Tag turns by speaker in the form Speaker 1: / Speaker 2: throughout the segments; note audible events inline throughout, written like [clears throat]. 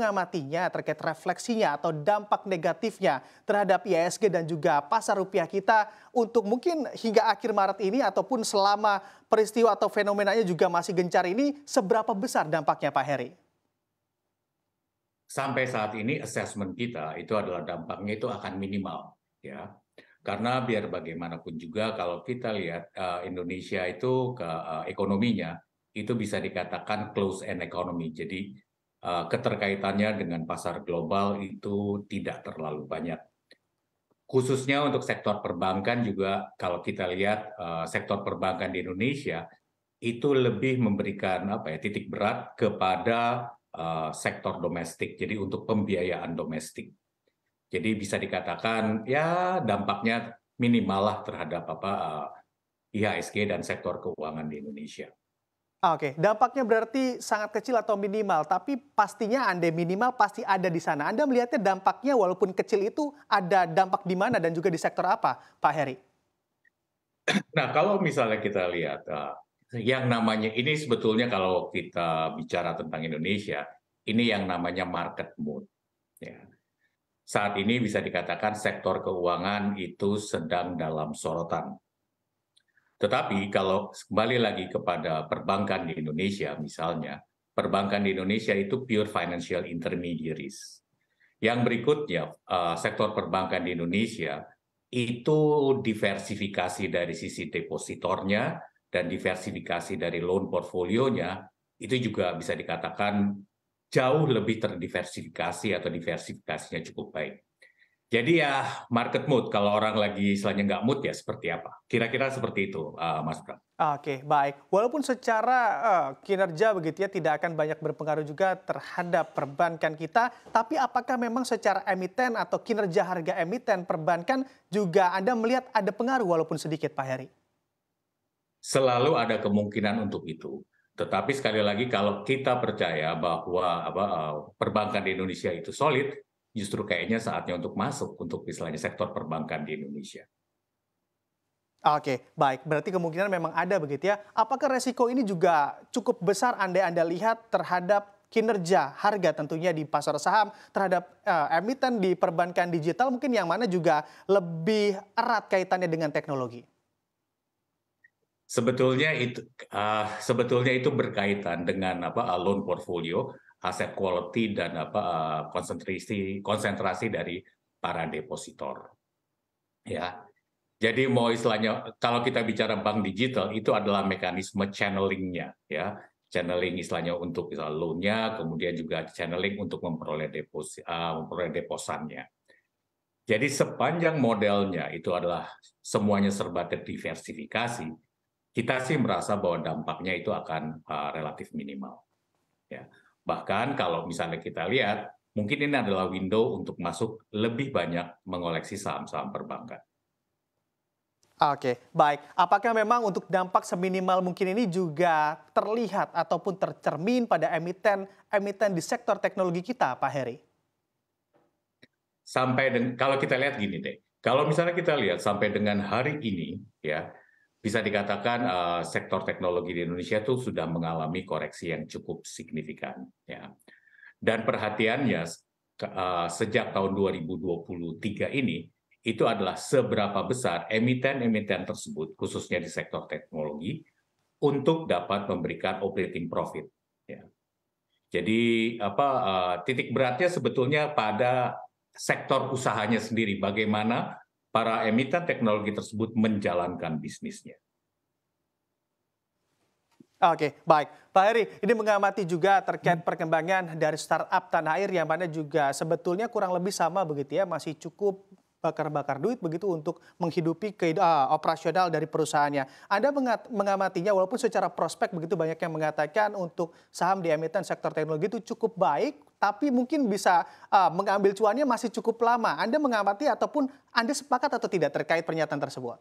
Speaker 1: mengamatinya terkait refleksinya atau dampak negatifnya terhadap IASG dan juga pasar rupiah kita untuk mungkin hingga akhir Maret ini ataupun selama peristiwa atau fenomenanya juga masih gencar ini seberapa besar dampaknya Pak Heri?
Speaker 2: Sampai saat ini assessment kita itu adalah dampaknya itu akan minimal ya. Karena biar bagaimanapun juga kalau kita lihat uh, Indonesia itu ke uh, ekonominya itu bisa dikatakan close end economy. Jadi Eh, keterkaitannya dengan pasar global itu tidak terlalu banyak. Khususnya untuk sektor perbankan juga kalau kita lihat eh, sektor perbankan di Indonesia itu lebih memberikan apa ya titik berat kepada eh, sektor domestik. Jadi untuk pembiayaan domestik. Jadi bisa dikatakan ya dampaknya minimal lah terhadap apa IHSG dan sektor keuangan di Indonesia.
Speaker 1: Oke, dampaknya berarti sangat kecil atau minimal, tapi pastinya Anda minimal pasti ada di sana. Anda melihatnya dampaknya walaupun kecil itu ada dampak di mana dan juga di sektor apa, Pak Heri?
Speaker 2: [clears throat] Nah, kalau misalnya kita lihat eh, yang namanya ini sebetulnya kalau kita bicara tentang Indonesia, ini yang namanya market mood. Ya. Saat ini bisa dikatakan sektor keuangan itu sedang dalam sorotan tetapi kalau kembali lagi kepada perbankan di Indonesia misalnya, perbankan di Indonesia itu pure financial intermediaries. Yang berikutnya, eh, sektor perbankan di Indonesia itu diversifikasi dari sisi depositornya dan diversifikasi dari loan portfolionya itu juga bisa dikatakan jauh lebih terdiversifikasi atau diversifikasinya cukup baik. Jadi ya market mood kalau orang lagi istilahnya nggak mood ya seperti apa? Kira-kira seperti itu, uh, Mas Bram.
Speaker 1: Oke, baik. Walaupun secara uh, kinerja begitu ya tidak akan banyak berpengaruh juga terhadap perbankan kita, tapi apakah memang secara emiten atau kinerja harga emiten perbankan juga Anda melihat ada pengaruh walaupun sedikit, Pak Heri?
Speaker 2: Selalu ada kemungkinan untuk itu. Tetapi sekali lagi kalau kita percaya bahwa apa, eh, perbankan di Indonesia itu solid, justru kayaknya saatnya untuk masuk untuk misalnya sektor perbankan di Indonesia.
Speaker 1: Oke, baik. Berarti kemungkinan memang ada begitu ya. Apakah resiko ini juga cukup besar andai Anda lihat terhadap kinerja harga tentunya di pasar saham terhadap uh, emiten di perbankan digital mungkin yang mana juga lebih erat kaitannya dengan teknologi.
Speaker 2: Sebetulnya itu uh, sebetulnya itu berkaitan dengan apa eh, loan portfolio aset quality dan apa eh, konsentrasi konsentrasi dari para depositor. Ya. Jadi mau istilahnya kalau kita bicara bank digital itu adalah mekanisme channelingnya ya channeling istilahnya untuk loan-nya, kemudian juga channeling untuk memperoleh deposit, uh, eh, memperoleh deposannya. Jadi sepanjang modelnya itu adalah semuanya serba terdiversifikasi, kita sih merasa bahwa dampaknya itu akan uh, relatif minimal. Ya. Bahkan kalau misalnya kita lihat, mungkin ini adalah window untuk masuk lebih banyak mengoleksi saham-saham perbankan.
Speaker 1: Oke, baik. Apakah memang untuk dampak seminimal mungkin ini juga terlihat ataupun tercermin pada emiten emiten di sektor teknologi kita, Pak Heri?
Speaker 2: Sampai dengan kalau kita lihat gini deh, kalau misalnya kita lihat sampai dengan hari ini, ya bisa dikatakan uh, sektor teknologi di Indonesia itu sudah mengalami koreksi yang cukup signifikan ya. Dan perhatiannya uh, sejak tahun 2023 ini itu adalah seberapa besar emiten-emiten tersebut khususnya di sektor teknologi untuk dapat memberikan operating profit ya. Jadi apa uh, titik beratnya sebetulnya pada sektor usahanya sendiri bagaimana para emiten teknologi tersebut menjalankan bisnisnya.
Speaker 1: Oke, baik. Pak Heri, ini mengamati juga terkait hmm. perkembangan dari startup tanah air yang mana juga sebetulnya kurang lebih sama begitu ya, masih cukup bakar-bakar duit begitu untuk menghidupi kehidupan ah, operasional dari perusahaannya. Anda mengat, mengamatinya walaupun secara prospek begitu banyak yang mengatakan untuk saham di emiten sektor teknologi itu cukup baik, tapi mungkin bisa uh, mengambil cuannya masih cukup lama. Anda mengamati ataupun Anda sepakat atau tidak terkait pernyataan tersebut?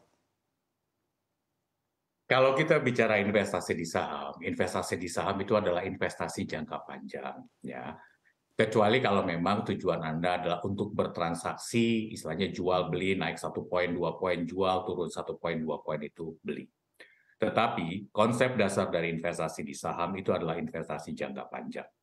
Speaker 2: Kalau kita bicara investasi di saham, investasi di saham itu adalah investasi jangka panjang, ya. Kecuali kalau memang tujuan Anda adalah untuk bertransaksi, istilahnya jual beli naik satu poin, dua poin jual, turun satu poin, dua poin itu beli. Tetapi konsep dasar dari investasi di saham itu adalah investasi jangka panjang.